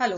Hello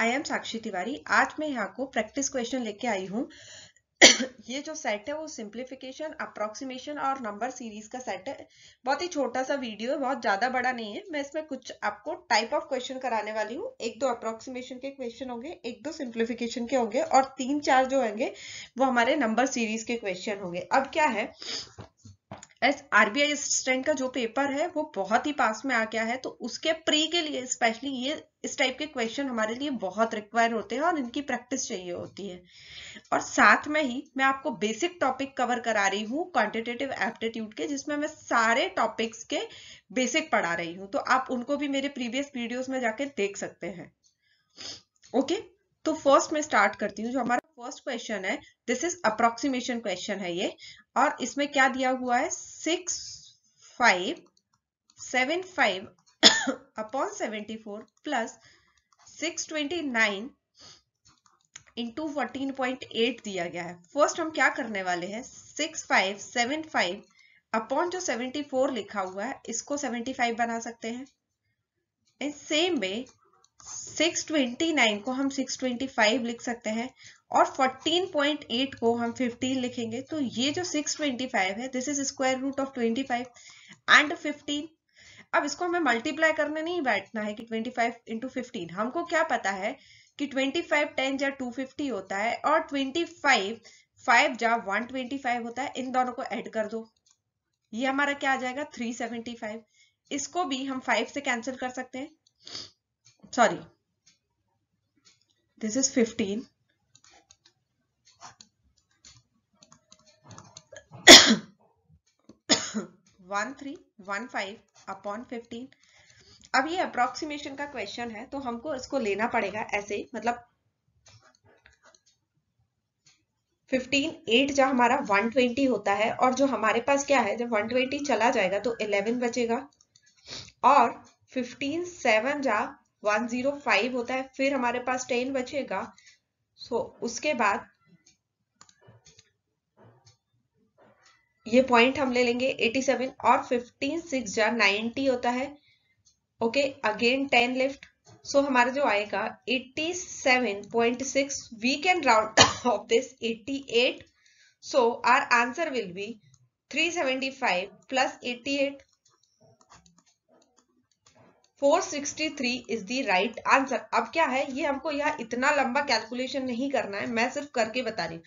I am Sakshi Tiwari आज मैं यहाँ को प्रैक्टिस क्वेश्चन लेके आई हूँ ये जो सेट है वो सिंप्लीफिकेशन अप्रोक्सीमेशन और नंबर सीरीज का सेट है बहुत ही छोटा सा वीडियो है बहुत ज्यादा बड़ा नहीं है मैं इसमें कुछ आपको टाइप ऑफ क्वेश्चन कराने वाली हूँ एक दो अप्रोक्सीमेशन के क्वेश्चन होंगे एक दो सिंप्लीफिकेशन के होंगे और तीन चार जो होंगे वो हमारे नंबर सीरीज के क्वेश्चन होंगे अब क्या है एस आरबीआई असिस्टेंट का जो पेपर है वो बहुत ही पास में आ गया है तो उसके प्री के लिए स्पेशली ये इस टाइप के क्वेश्चन हमारे लिए बहुत रिक्वायर होते हैं और इनकी प्रैक्टिस चाहिए होती है और साथ में ही मैं आपको बेसिक टॉपिक कवर करा रही हूँ क्वांटिटेटिव एप्टीट्यूड के जिसमें मैं सारे टॉपिक्स के बेसिक पढ़ा रही हूँ तो आप उनको भी मेरे प्रीवियस वीडियोज में जाके देख सकते हैं ओके तो फर्स्ट में स्टार्ट करती हूँ जो हमारा फर्स्ट क्वेश्चन है दिस इज अप्रोक्सीमेशन क्वेश्चन है ये और इसमें क्या दिया हुआ है six five seven five upon seventy four plus six twenty nine into fourteen point eight दिया गया है फर्स्ट हम क्या करने वाले हैं six five seven five upon जो सेवेंटी फोर लिखा हुआ है इसको सेवेंटी फाइव बना सकते हैं and same way six twenty nine को हम सिक्स ट्वेंटी फाइव लिख सकते हैं और 14.8 को हम 15 लिखेंगे तो ये जो 625 है this is square root of 25 and 15 अब इसको हमें मल्टीप्लाई करने नहीं बैठना है कि 25 फाइव इंटू फिफ्टीन हमको क्या पता है कि 25 फाइव टेन या 250 होता है और 25 फाइव फाइव या 125 होता है इन दोनों को ऐड कर दो ये हमारा क्या आ जाएगा 375 इसको भी हम 5 से कैंसिल कर सकते हैं सॉरी दिस इज 15 1315 अपॉन 15 अब ये अप्रोक्सीमेशन का क्वेश्चन है तो हमको इसको लेना पड़ेगा ऐसे ही मतलब 15 एट जहाँ हमारा 120 होता है और जो हमारे पास क्या है जब 120 चला जाएगा तो 11 बचेगा और 15 सेवन जा 105 होता है फिर हमारे पास 10 बचेगा सो उसके बाद ये पॉइंट हम ले लेंगे 87 और 15 सिक्स जा 90 होता है ओके अगेन 10 लिफ्ट सो हमारा जो आएगा 87.6 we can round off this 88 so our answer will be 375 plus 88 463 is the right answer अब क्या है ये हमको यह इतना लंबा कैलकुलेशन नहीं करना है मैं सिर्फ करके बता रही हूँ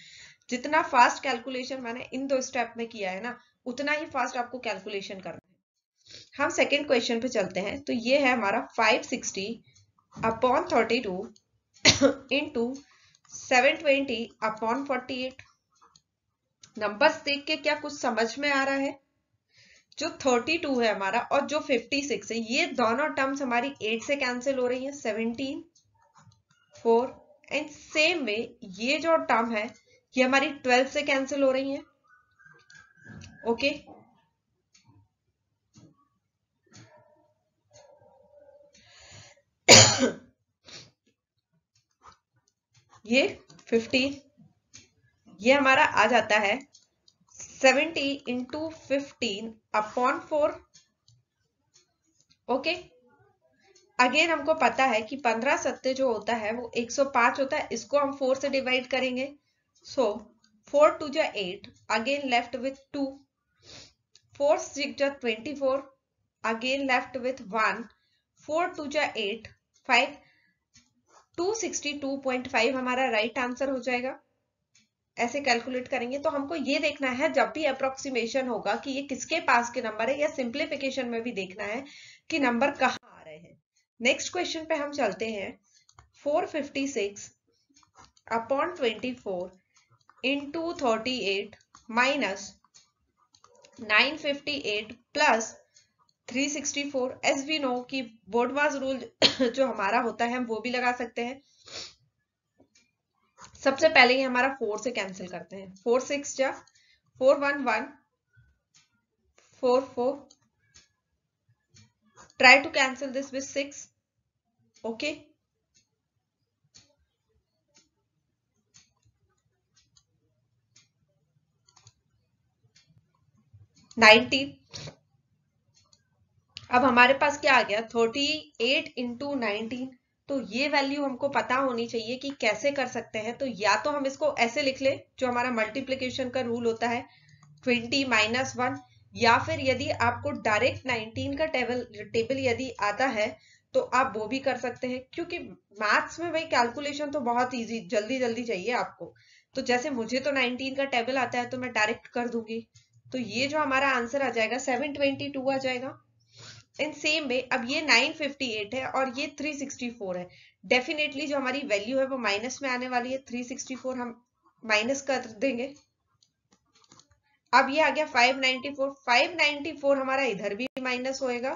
जितना फास्ट कैलकुलेशन मैंने इन दो स्टेप में किया है ना उतना ही फास्ट आपको कैलकुलेशन करना है हम सेकेंड क्वेश्चन पे चलते हैं तो ये है हमारा 560 sixty upon thirty two into seven twenty upon forty eight numbers देख के क्या कुछ समझ में आ रहा है जो 32 है हमारा और जो 56 है ये दोनों टर्म्स हमारी 8 से कैंसिल हो रही है 17 फोर एंड सेम वे ये जो टर्म है ये हमारी ट्वेल्थ से कैंसिल हो रही है ओके ये फिफ्टीन ये हमारा आ जाता है seventy into fifteen upon four okay again हमको पता है कि पंद्रह सत्य जो होता है वो 105 होता है इसको हम फोर से डिवाइड करेंगे So four two ja eight again left with Four six ja twenty four again left with eight five. Two sixty two point five हमारा राइट right आंसर हो जाएगा ऐसे कैलकुलेट करेंगे तो हमको ये देखना है जब भी अप्रोक्सीमेशन होगा कि ये किसके पास के नंबर है या सिंप्लीफिकेशन में भी देखना है कि नंबर कहाँ आ रहे हैं नेक्स्ट क्वेश्चन पे हम चलते हैं 456 upon four eight minus nine fifty eight plus three sixty four as we know की बोर्डवाज रूल जो हमारा होता है हम वो भी लगा सकते हैं सबसे पहले ही हमारा फोर से कैंसिल करते हैं फोर सिक्स जा four one one four four try to cancel this with six okay ninety अब हमारे पास क्या आ गया थर्टी एट इंटू नाइनटीन तो ये वैल्यू हमको पता होनी चाहिए कि कैसे कर सकते हैं तो या तो हम इसको ऐसे लिख ले जो हमारा मल्टीप्लीकेशन का रूल होता है ट्वेंटी माइनस वन या फिर यदि आपको डायरेक्ट 19 का टेबल टेबल यदि आता है तो आप वो भी कर सकते हैं क्योंकि मैथ्स में भाई कैलकुलेशन तो बहुत इजी जल्दी जल्दी चाहिए आपको तो जैसे मुझे तो 19 का टेबल आता है तो मैं डायरेक्ट कर दूंगी तो ये जो हमारा आंसर आ जाएगा 722 आ जाएगा इन सेम वे अब ये 958 है और ये 364 है डेफिनेटली जो हमारी वैल्यू है वो माइनस में आने वाली है 364 हम माइनस कर देंगे अब ये आ गया 594 594 हमारा इधर भी माइनस होएगा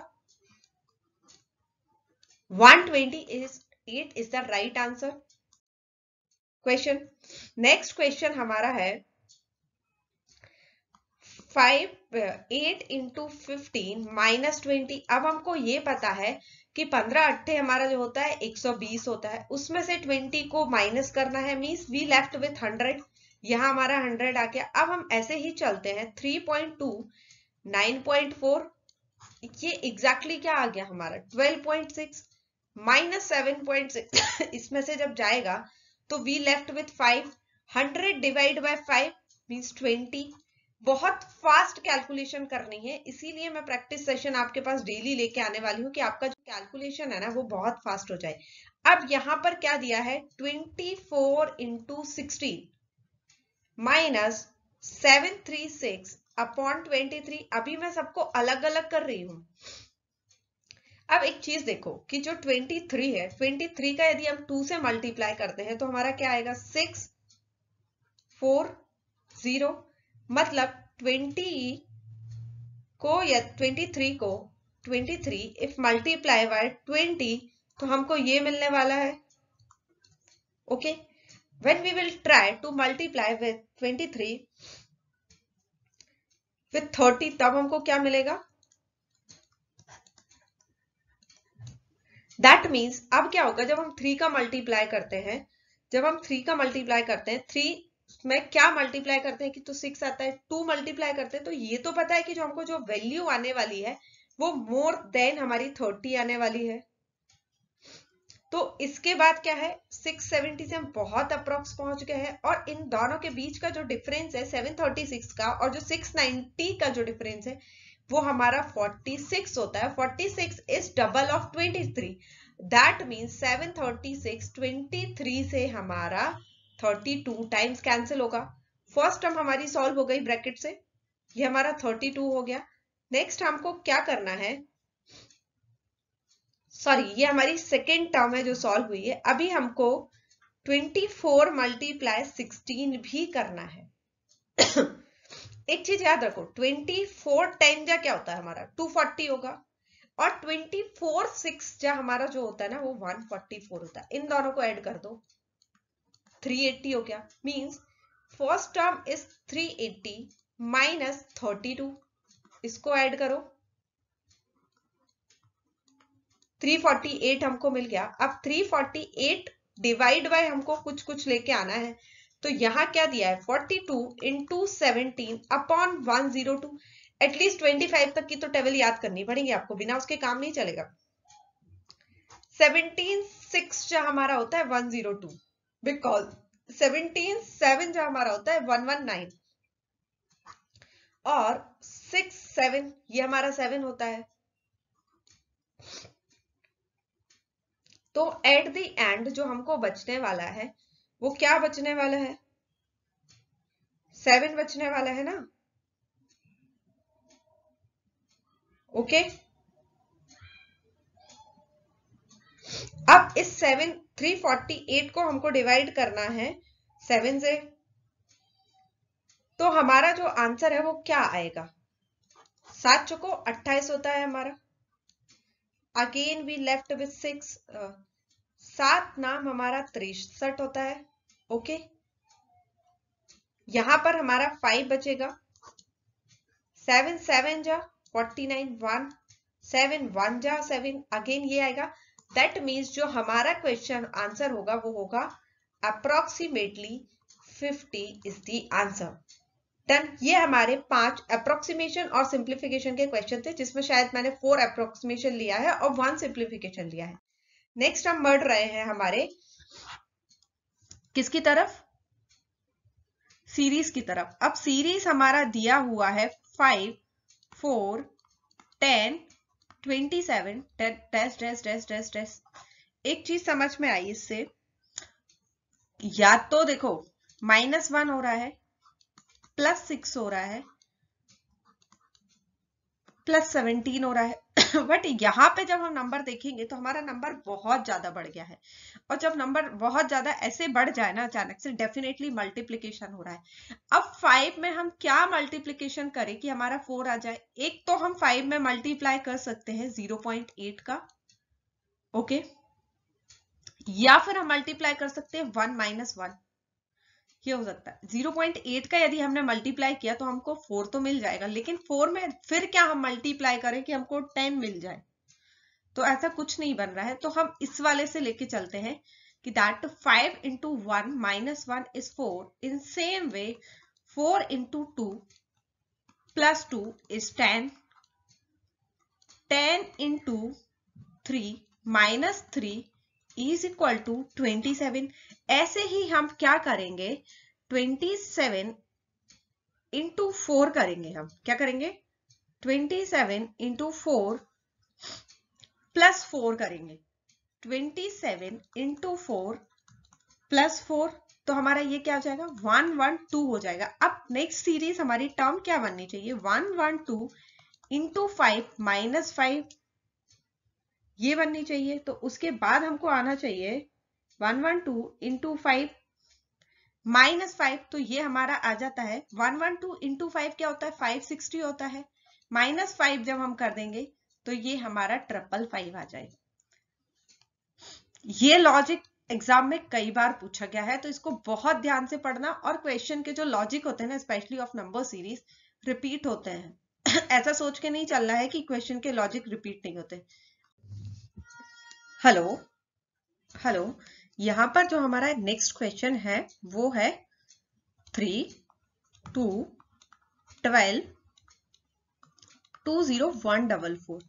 128 is the right answer question next question हमारा है five eight into fifteen minus twenty अब हमको ये पता है कि पंद्रह अट्ठे हमारा जो होता है एक सौ बीस होता है उसमें से ट्वेंटी को माइनस करना है means we left with hundred यहाँ हमारा हंड्रेड आ गया अब हम ऐसे ही चलते हैं three point two nine point four ये एग्जैक्टली exactly क्या आ गया हमारा twelve point six minus seven point six इसमें से जब जाएगा तो we left with five hundred divide by five means twenty बहुत फास्ट कैलकुलेशन करनी है इसीलिए मैं प्रैक्टिस सेशन आपके पास डेली लेके आने वाली हूँ कि आपका जो कैलकुलेशन है ना वो बहुत फास्ट हो जाए अब यहां पर क्या दिया है 24 four into sixty minus seven three six upon twenty three अभी मैं सबको अलग अलग कर रही हूं अब एक चीज देखो कि जो 23 है 23 का यदि हम 2 से मल्टीप्लाई करते हैं तो हमारा क्या आएगा 6 4 0 मतलब 20 को या 23 को 23 इफ मल्टीप्लाई बाय 20 तो हमको ये मिलने वाला है okay when we will try to multiply with 23 with 30 तब हमको क्या मिलेगा दैट मीन्स अब क्या होगा जब हम थ्री का मल्टीप्लाई करते हैं जब हम थ्री का मल्टीप्लाई करते हैं थ्री उसमें क्या मल्टीप्लाई करते हैं कि तो सिक्स आता है टू मल्टीप्लाई करते हैं तो ये तो पता है कि जो हमको जो वैल्यू आने वाली है वो मोर देन हमारी थर्टी आने वाली है तो इसके बाद क्या है 670 से हम बहुत अप्रोक्स पहुंच गए हैं और इन दोनों के बीच का जो डिफरेंस है 736 का और जो 690 का जो डिफरेंस है वो हमारा 46 होता है 46 is double of 23 that mean 736 23 से हमारा थर्टी टू टाइम्स कैंसिल होगा फर्स्ट टर्म हमारी सॉल्व हो गई ब्रैकेट से ये हमारा थर्टी टू हो गया नेक्स्ट हमको क्या करना है सॉरी ये हमारी सेकेंड टर्म है जो सॉल्व हुई है अभी हमको ट्वेंटी फोर मल्टीप्लाई सिक्सटीन भी करना है एक चीज याद रखो ट्वेंटी फोर टेन जा क्या होता है हमारा टू फोर्टी होगा और ट्वेंटी फोर सिक्स जा हमारा जो होता है ना वो वन फोर्टी फोर होता है इन दोनों को एड कर दो 380 हो गया means first term is 380 eighty minus thirty two इसको ऐड करो 348 हमको मिल गया अब 348 डिवाइड बाय हमको कुछ कुछ लेके आना है तो यहाँ क्या दिया है 42 two into seventeen upon one zero two at least twenty five तक की तो टेबल याद करनी पड़ेगी आपको बिना उसके काम नहीं चलेगा सेवनटीन सिक्स जो हमारा होता है one zero two because seventeen seven जो हमारा होता है वन वन नाइन और सिक्स सेवन ये हमारा सेवन होता है तो एट द एंड जो हमको बचने वाला है वो क्या बचने वाला है सेवन बचने वाला है ना ओके okay? अब इस सेवन 348 को हमको डिवाइड करना है सेवन से तो हमारा जो आंसर है वो क्या आएगा सात चुको अट्ठाईस होता है हमारा again we left with six सात नाम हमारा तिरसठ होता है ओके यहां पर हमारा फाइव बचेगा सेवन सेवन जा forty nine one seven one जा सेवन अगेन ये आएगा दैट मीन्स जो हमारा क्वेश्चन आंसर होगा वो होगा approximately 50 is the answer done ये हमारे पांच अप्रोक्सीमेशन और सिंप्लीफिकेशन के क्वेश्चन थे जिसमें शायद मैंने फोर अप्रोक्सीमेशन लिया है और वन सिंप्लीफिकेशन लिया है नेक्स्ट हम बढ़ रहे हैं हमारे किसकी तरफ सीरीज की तरफ अब सीरीज हमारा दिया हुआ है five four ten twenty seven test test test test test एक चीज समझ में आई इससे या तो देखो माइनस वन हो रहा है प्लस सिक्स हो रहा है प्लस सेवनटीन हो रहा है बट यहाँ पे जब हम नंबर देखेंगे तो हमारा नंबर बहुत ज्यादा बढ़ गया है और जब नंबर बहुत ज्यादा ऐसे बढ़ जाए ना अचानक से डेफिनेटली मल्टीप्लीकेशन हो रहा है अब फाइव में हम क्या मल्टीप्लीकेशन करें कि हमारा फोर आ जाए एक तो हम फाइव में मल्टीप्लाई कर सकते हैं जीरो पॉइंट एट का ओके okay? या फिर हम मल्टीप्लाई कर सकते हैं वन माइनस वन ये हो सकता है जीरो पॉइंट एट का यदि हमने मल्टीप्लाई किया तो हमको फोर तो मिल जाएगा लेकिन फोर में फिर क्या हम मल्टीप्लाई करें कि हमको टेन मिल जाए तो ऐसा कुछ नहीं बन रहा है तो हम इस वाले से लेके चलते हैं कि that five into one minus one is four in same way four into two plus two is ten ten into three minus three is equal to twenty seven ऐसे ही हम क्या करेंगे 27 सेवन इंटू फोर करेंगे हम क्या करेंगे 27 seven into four plus four करेंगे 27 seven into four plus four तो हमारा ये क्या हो जाएगा वन वन टू हो जाएगा अब नेक्स्ट सीरीज हमारी टर्म क्या बननी चाहिए one one two into five minus five ये बननी चाहिए तो उसके बाद हमको आना चाहिए one one two into five minus five तो ये हमारा आ जाता है one one two into five क्या होता है फाइव सिक्सटी होता है माइनस फाइव जब हम कर देंगे तो ये हमारा ट्रिपल फाइव आ जाएगा ये लॉजिक एग्जाम में कई बार पूछा गया है तो इसको बहुत ध्यान से पढ़ना और क्वेश्चन के जो लॉजिक होते हैं ना specially of number series repeat होते हैं ऐसा सोच के नहीं चलना है कि क्वेश्चन के लॉजिक रिपीट नहीं होते हेलो हेलो यहां पर जो हमारा नेक्स्ट क्वेश्चन है वो है three two twelve two zero one double four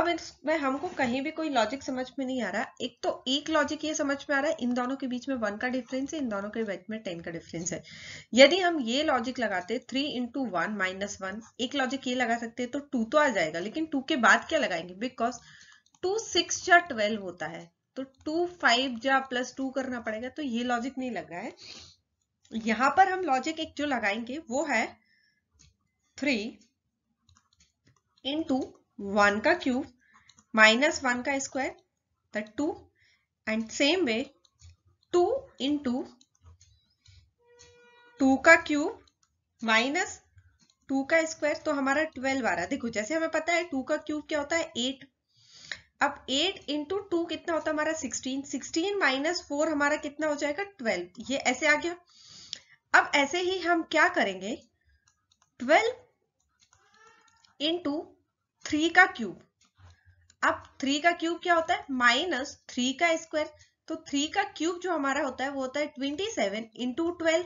अब इसमें हमको कहीं भी कोई लॉजिक समझ में नहीं आ रहा एक तो एक लॉजिक ये समझ में आ रहा है इन दोनों के बीच में वन का डिफरेंस है इन दोनों के बीच में टेन का डिफरेंस है यदि हम ये लॉजिक लगाते three into one minus one एक लॉजिक ये लगा सकते हैं तो टू तो आ जाएगा लेकिन टू के बाद क्या लगाएंगे बिकॉज टू सिक्स या ट्वेल्व होता है तो टू फाइव जा प्लस टू करना पड़ेगा तो ये लॉजिक नहीं लग रहा है यहां पर हम लॉजिक एक जो लगाएंगे वो है थ्री इंटू वन का क्यूब माइनस वन का square two and same way two into two का क्यूब माइनस टू का स्क्वायर तो हमारा ट्वेल्व आ रहा है देखो जैसे हमें पता है टू का क्यूब क्या होता है एट अब 8 इंटू टू कितना होता हमारा 16 16 माइनस फोर हमारा कितना हो जाएगा 12 ये ऐसे आ गया अब ऐसे ही हम क्या करेंगे 12 इंटू थ्री का क्यूब अब थ्री का क्यूब क्या होता है माइनस थ्री का स्क्वायर तो थ्री का क्यूब जो हमारा होता है वो होता है twenty seven into twelve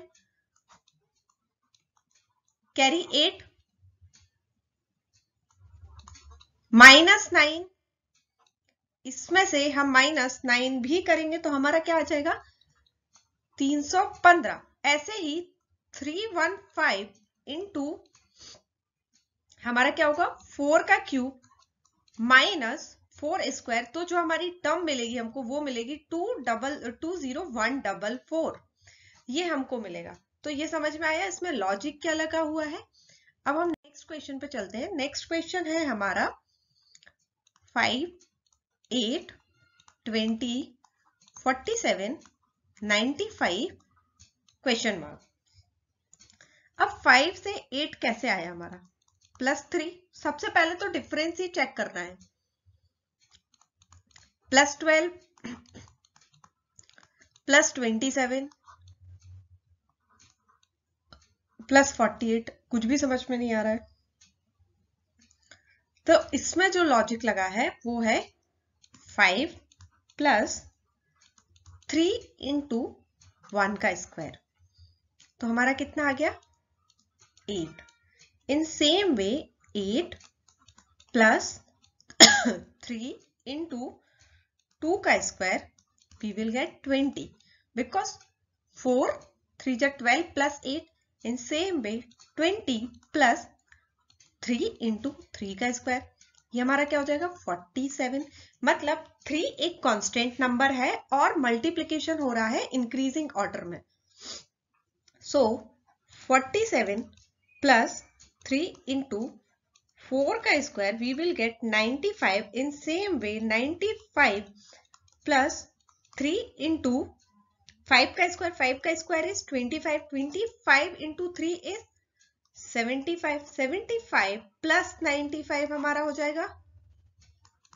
carry eight minus nine इसमें से हम माइनस नाइन भी करेंगे तो हमारा क्या आ जाएगा तीन सौ पंद्रह ऐसे ही थ्री वन फाइव इंटू हमारा क्या होगा फोर का क्यूब माइनस फोर स्क्वायर तो जो हमारी टर्म मिलेगी हमको वो मिलेगी two double two zero one double four ये हमको मिलेगा तो ये समझ में आया इसमें लॉजिक क्या लगा हुआ है अब हम नेक्स्ट क्वेश्चन पे चलते हैं नेक्स्ट क्वेश्चन है हमारा फाइव 8, 20, 47, 95 क्वेश्चन मार्क अब 5 से 8 कैसे आया हमारा प्लस थ्री सबसे पहले तो डिफरेंस ही चेक करना है plus twelve plus twenty seven plus forty eight कुछ भी समझ में नहीं आ रहा है तो इसमें जो लॉजिक लगा है वो है five plus three into one का स्क्वायर तो हमारा कितना आ गया eight in same way eight plus three into two का square we will get twenty because four three जो twelve plus eight in same way twenty plus three into three का square ये हमारा क्या हो जाएगा 47 मतलब 3 एक कांस्टेंट नंबर है और मल्टीप्लिकेशन हो रहा है इंक्रीजिंग ऑर्डर में so so, 47 plus 3 into four का square we will get 95 in same way 95 plus 3 into five का स्क्वायर फाइव का square is 25 25 into three is 75 75 plus 95 हमारा हो जाएगा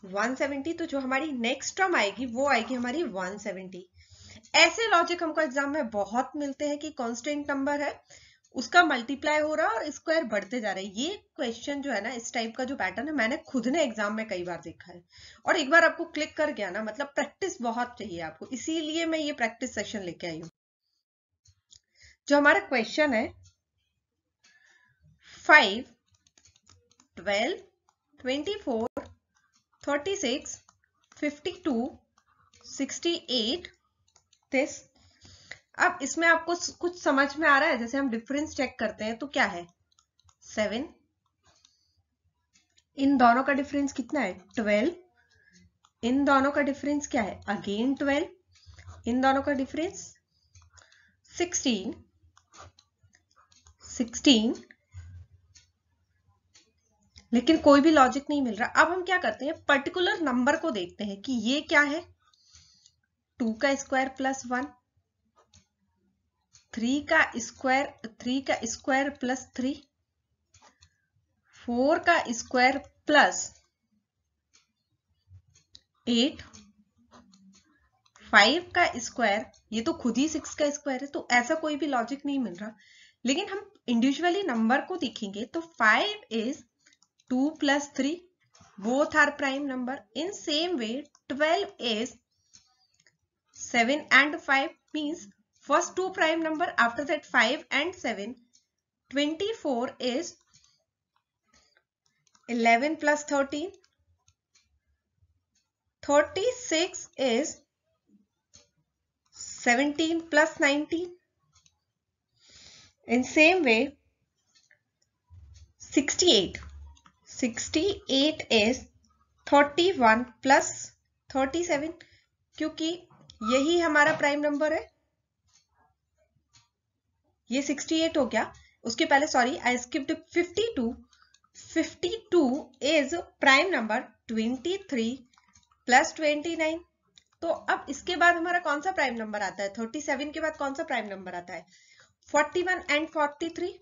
170 तो जो हमारी नेक्स्ट टर्म आएगी वो आएगी हमारी 170 ऐसे लॉजिक हमको एग्जाम में बहुत मिलते हैं कि कांस्टेंट नंबर है उसका मल्टीप्लाई हो रहा है और स्क्वायर बढ़ते जा रहे हैं ये क्वेश्चन जो है ना इस टाइप का जो पैटर्न है मैंने खुद ने एग्जाम में कई बार देखा है और एक बार आपको क्लिक कर गया ना मतलब प्रैक्टिस बहुत चाहिए आपको इसीलिए मैं ये प्रैक्टिस सेशन लेके आई हूँ जो हमारा क्वेश्चन है 5, 12, 24, 36, 52, 68 this अब इसमें आपको कुछ समझ में आ रहा है जैसे हम डिफरेंस चेक करते हैं तो क्या है सेवन इन दोनों का डिफरेंस कितना है ट्वेल्व इन दोनों का डिफरेंस क्या है अगेन ट्वेल्व इन दोनों का डिफरेंस सिक्सटीन सिक्सटीन लेकिन कोई भी लॉजिक नहीं मिल रहा अब हम क्या करते हैं पर्टिकुलर नंबर को देखते हैं कि ये क्या है टू का स्क्वायर प्लस वन थ्री का स्क्वायर थ्री का स्क्वायर प्लस थ्री फोर का स्क्वायर प्लस एट फाइव का स्क्वायर ये तो खुद ही सिक्स का स्क्वायर है तो ऐसा कोई भी लॉजिक नहीं मिल रहा लेकिन हम इंडिविजुअली नंबर को देखेंगे तो five is 2 plus 3 both are prime number in same way 12 is 7 and 5 means first two prime number after that 5 and 7 24 is 11 plus 13 36 is 17 plus 19 in same way 68 68 is 31 plus 37 क्योंकि यही हमारा prime number है ये 68 हो गया उसके पहले sorry I skip 52 52 is prime number 23 plus 29 तो अब इसके बाद हमारा कौन सा प्राइम नंबर आता है 37 के बाद कौन सा प्राइम नंबर आता है 41 एंड 43 थ्री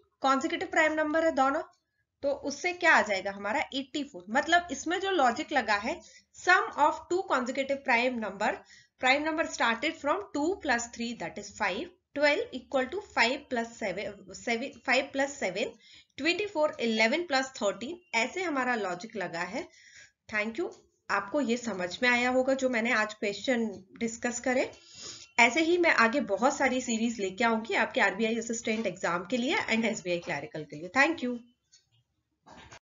प्राइम नंबर है दोनों तो उससे क्या आ जाएगा हमारा 84 मतलब इसमें जो लॉजिक लगा है sum of two consecutive prime number prime number started from two plus three that is five 12 equal to 5 plus 7, 7 seven twenty four eleven plus thirteen ऐसे हमारा लॉजिक लगा है थैंक यू आपको ये समझ में आया होगा जो मैंने आज क्वेश्चन डिस्कस करे ऐसे ही मैं आगे बहुत सारी सीरीज लेके आऊंगी आपके आरबीआई असिस्टेंट एग्जाम के लिए एंड एसबीआई क्लैरिकल के लिए थैंक यू